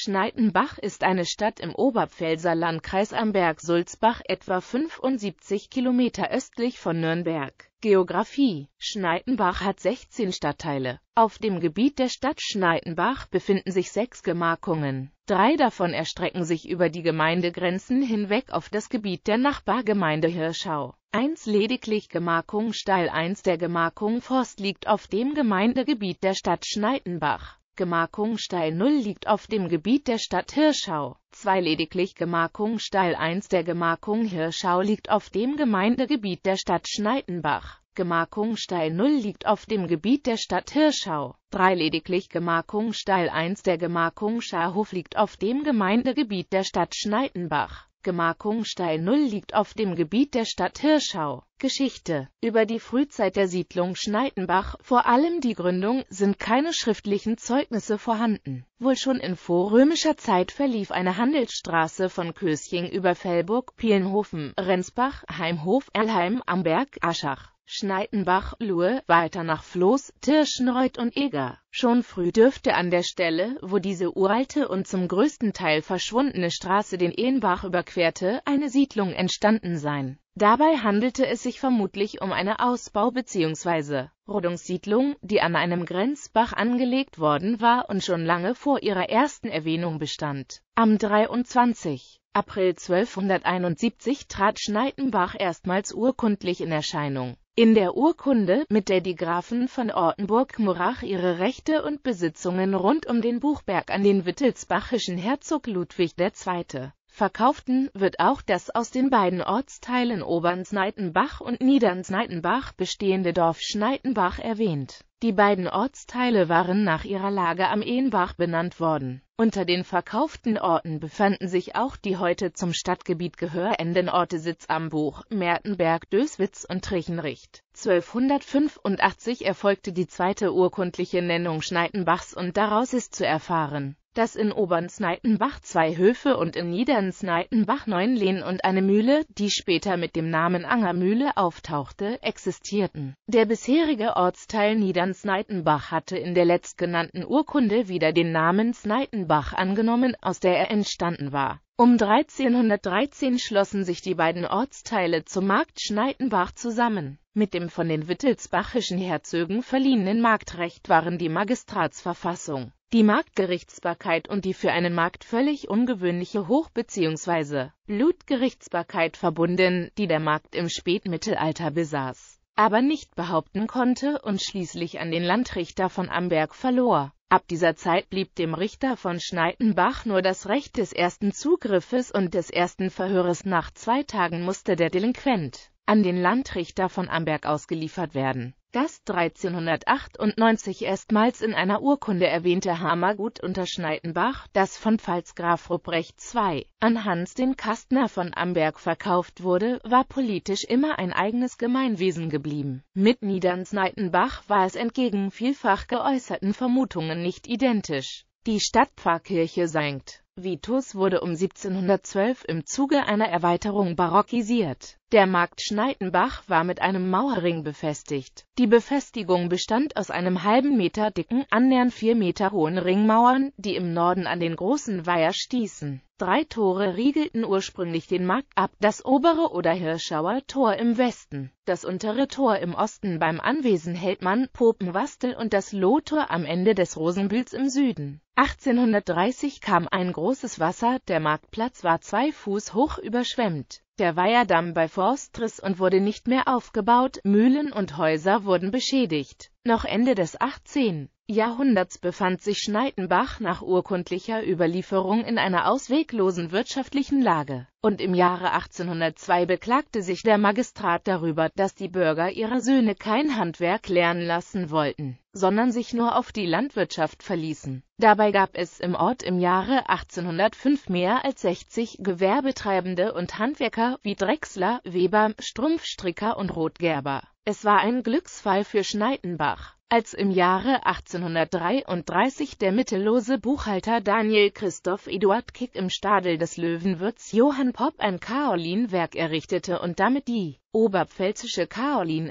Schneidenbach ist eine Stadt im Oberpfälzer Landkreis am Berg Sulzbach etwa 75 Kilometer östlich von Nürnberg. Geografie Schneidenbach hat 16 Stadtteile. Auf dem Gebiet der Stadt Schneidenbach befinden sich sechs Gemarkungen. Drei davon erstrecken sich über die Gemeindegrenzen hinweg auf das Gebiet der Nachbargemeinde Hirschau. Eins lediglich Gemarkung Steil 1 der Gemarkung Forst liegt auf dem Gemeindegebiet der Stadt Schneidenbach. Gemarkung Steil 0 liegt auf dem Gebiet der Stadt Hirschau. 2 lediglich Gemarkung Steil 1 der Gemarkung Hirschau liegt auf dem Gemeindegebiet der Stadt Schneidenbach. Gemarkung Steil 0 liegt auf dem Gebiet der Stadt Hirschau. 3 lediglich Gemarkung Steil 1 der Gemarkung Scharhof liegt auf dem Gemeindegebiet der Stadt Schneidenbach Gemarkung Steil Null liegt auf dem Gebiet der Stadt Hirschau. Geschichte Über die Frühzeit der Siedlung Schneidenbach, vor allem die Gründung, sind keine schriftlichen Zeugnisse vorhanden. Wohl schon in vorrömischer Zeit verlief eine Handelsstraße von Kösjing über Fellburg, Pielenhofen, Rensbach, Heimhof, Erlheim, Amberg, Aschach. Schneidenbach, Lue, weiter nach Floß, Tirschenreuth und Eger. Schon früh dürfte an der Stelle, wo diese uralte und zum größten Teil verschwundene Straße den Ehenbach überquerte, eine Siedlung entstanden sein. Dabei handelte es sich vermutlich um eine Ausbau- bzw. Rodungssiedlung, die an einem Grenzbach angelegt worden war und schon lange vor ihrer ersten Erwähnung bestand. Am 23. April 1271 trat Schneitenbach erstmals urkundlich in Erscheinung. In der Urkunde, mit der die Grafen von Ortenburg-Murach ihre Rechte und Besitzungen rund um den Buchberg an den wittelsbachischen Herzog Ludwig II. verkauften, wird auch das aus den beiden Ortsteilen Obern Sneidenbach und Niedern Sneidenbach bestehende Dorf Schneitenbach erwähnt die beiden Ortsteile waren nach ihrer Lage am Ehenbach benannt worden. Unter den verkauften Orten befanden sich auch die heute zum Stadtgebiet gehörenden Orte Sitz am Buch, Mertenberg, Döswitz und Trichenricht 1285 erfolgte die zweite urkundliche Nennung Schneidenbachs und daraus ist zu erfahren, dass in Obernsneidenbach zwei Höfe und in Niedernsneidenbach neun Lehen und eine Mühle, die später mit dem Namen Angermühle auftauchte, existierten. Der bisherige Ortsteil Niedernsneidenbach hatte in der letztgenannten Urkunde wieder den Namen Sneidenbach angenommen, aus der er entstanden war um 1313 schlossen sich die beiden Ortsteile zum Markt Schneidenbach zusammen. Mit dem von den wittelsbachischen Herzögen verliehenen Marktrecht waren die Magistratsverfassung, die Marktgerichtsbarkeit und die für einen Markt völlig ungewöhnliche Hoch- bzw. Blutgerichtsbarkeit verbunden, die der Markt im Spätmittelalter besaß, aber nicht behaupten konnte und schließlich an den Landrichter von Amberg verlor. Ab dieser Zeit blieb dem Richter von Schneidenbach nur das Recht des ersten Zugriffes und des ersten Verhöres. Nach zwei Tagen musste der Delinquent an den Landrichter von Amberg ausgeliefert werden das 1398 erstmals in einer Urkunde erwähnte Hammergut unter Schneidenbach, das von Pfalzgraf Ruprecht II. an Hans den Kastner von Amberg verkauft wurde, war politisch immer ein eigenes Gemeinwesen geblieben. Mit Niedernschneidenbach war es entgegen vielfach geäußerten Vermutungen nicht identisch. Die Stadtpfarrkirche St. Vitus wurde um 1712 im Zuge einer Erweiterung barockisiert. Der Markt Schneidenbach war mit einem Mauerring befestigt. Die Befestigung bestand aus einem halben Meter dicken, annähernd vier Meter hohen Ringmauern, die im Norden an den großen Weiher stießen. Drei Tore riegelten ursprünglich den Markt ab, das obere oder Hirschauer Tor im Westen, das untere Tor im Osten beim Anwesen Heldmann, Popenwastel und das Lohtor am Ende des Rosenbühls im Süden. 1830 kam ein großer großes Wasser, der Marktplatz war zwei Fuß hoch überschwemmt. Der Weiherdamm bei Forst riss und wurde nicht mehr aufgebaut, Mühlen und Häuser wurden beschädigt. Noch Ende des 18. Jahrhunderts befand sich Schneidenbach nach urkundlicher Überlieferung in einer ausweglosen wirtschaftlichen Lage, und im Jahre 1802 beklagte sich der Magistrat darüber, dass die Bürger ihrer Söhne kein Handwerk lernen lassen wollten, sondern sich nur auf die Landwirtschaft verließen. Dabei gab es im Ort im Jahre 1805 mehr als 60 Gewerbetreibende und Handwerker wie Drechsler, Weber, Strumpfstricker und Rotgerber. Es war ein Glücksfall für Schneidenbach als im Jahre 1833 der mittellose Buchhalter Daniel Christoph Eduard Kick im Stadel des Löwenwirts Johann Popp ein Kaolinwerk errichtete und damit die oberpfälzische kaolin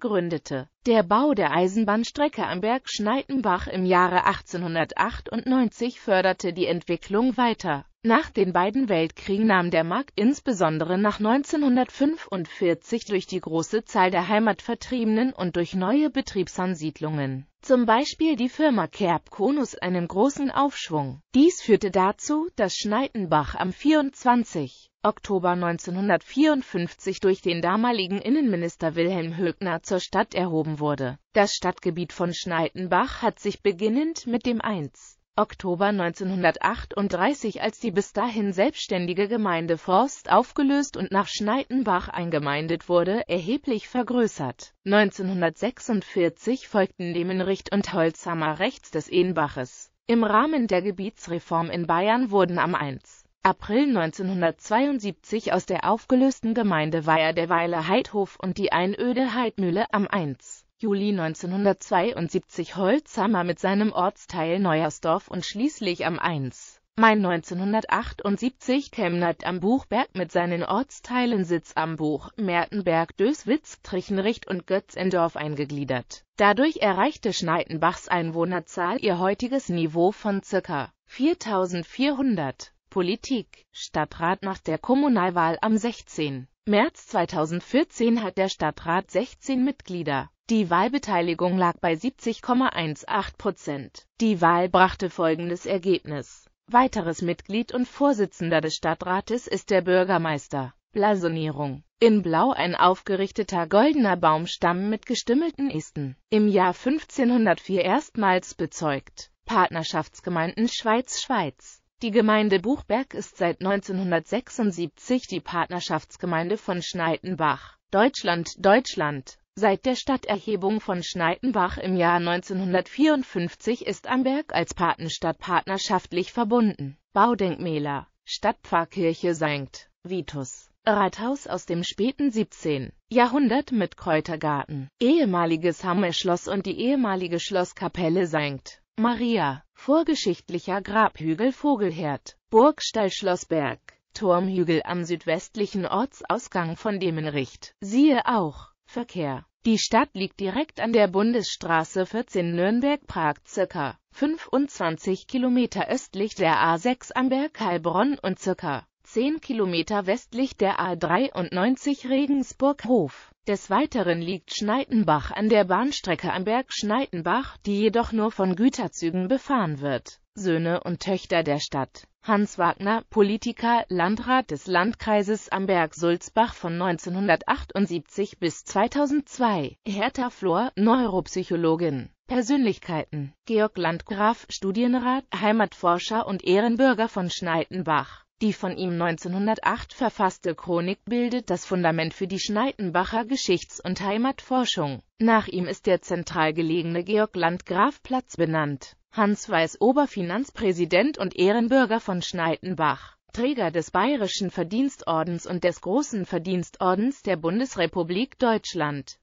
gründete. Der Bau der Eisenbahnstrecke am Berg Schneidenbach im Jahre 1898 förderte die Entwicklung weiter nach den beiden Weltkriegen nahm der Markt insbesondere nach 1945 durch die große Zahl der Heimatvertriebenen und durch neue Betriebsansiedlungen, zum Beispiel die Firma Kerb Konus, einen großen Aufschwung. Dies führte dazu, dass Schneidenbach am 24. Oktober 1954 durch den damaligen Innenminister Wilhelm Högner zur Stadt erhoben wurde. Das Stadtgebiet von Schneidenbach hat sich beginnend mit dem 1. Oktober 1938 als die bis dahin selbstständige Gemeinde Forst aufgelöst und nach Schneidenbach eingemeindet wurde, erheblich vergrößert. 1946 folgten Lemenricht und Holzhammer rechts des Ehnbaches. Im Rahmen der Gebietsreform in Bayern wurden am 1. April 1972 aus der aufgelösten Gemeinde Weiher der Weile Heidhof und die Einöde Heidmühle am 1. Juli 1972 Holzhammer mit seinem Ortsteil Neuersdorf und schließlich am 1. Mai 1978 Chemnat am Buchberg mit seinen Ortsteilen Sitz am Buch, Mertenberg, Döswitz, Trichenricht und Götzendorf eingegliedert. Dadurch erreichte Schneidenbachs Einwohnerzahl ihr heutiges Niveau von ca. 4400. Politik Stadtrat nach der Kommunalwahl am 16. März 2014 hat der Stadtrat 16 Mitglieder. Die Wahlbeteiligung lag bei 70,18 Prozent. Die Wahl brachte folgendes Ergebnis. Weiteres Mitglied und Vorsitzender des Stadtrates ist der Bürgermeister. Blasonierung. In Blau ein aufgerichteter goldener Baumstamm mit gestimmelten Ästen. Im Jahr 1504 erstmals bezeugt. Partnerschaftsgemeinden Schweiz-Schweiz. Die Gemeinde Buchberg ist seit 1976 die Partnerschaftsgemeinde von Schneidenbach, Deutschland, Deutschland. Seit der Stadterhebung von Schneidenbach im Jahr 1954 ist Amberg als Patenstadt partnerschaftlich verbunden. Baudenkmäler, Stadtpfarrkirche St. Vitus, Rathaus aus dem späten 17. Jahrhundert mit Kräutergarten, ehemaliges Hammerschloss und die ehemalige Schlosskapelle St. Maria, vorgeschichtlicher Grabhügel Vogelherd, Burgstall Schlossberg, Turmhügel am südwestlichen Ortsausgang von Demenricht. Siehe auch, Verkehr. Die Stadt liegt direkt an der Bundesstraße 14 Nürnberg-Prag circa 25 Kilometer östlich der A6 am Berg Heilbronn und circa 10 Kilometer westlich der A93 Regensburg-Hof. Des Weiteren liegt Schneidenbach an der Bahnstrecke am Berg Schneidenbach, die jedoch nur von Güterzügen befahren wird. Söhne und Töchter der Stadt. Hans Wagner, Politiker, Landrat des Landkreises am Berg Sulzbach von 1978 bis 2002. Hertha Flor, Neuropsychologin. Persönlichkeiten Georg Landgraf, Studienrat, Heimatforscher und Ehrenbürger von Schneidenbach die von ihm 1908 verfasste Chronik bildet das Fundament für die Schneidenbacher Geschichts- und Heimatforschung. Nach ihm ist der zentral gelegene Georg-Landgraf-Platz benannt. Hans Weiß Oberfinanzpräsident und Ehrenbürger von Schneidenbach, Träger des Bayerischen Verdienstordens und des Großen Verdienstordens der Bundesrepublik Deutschland.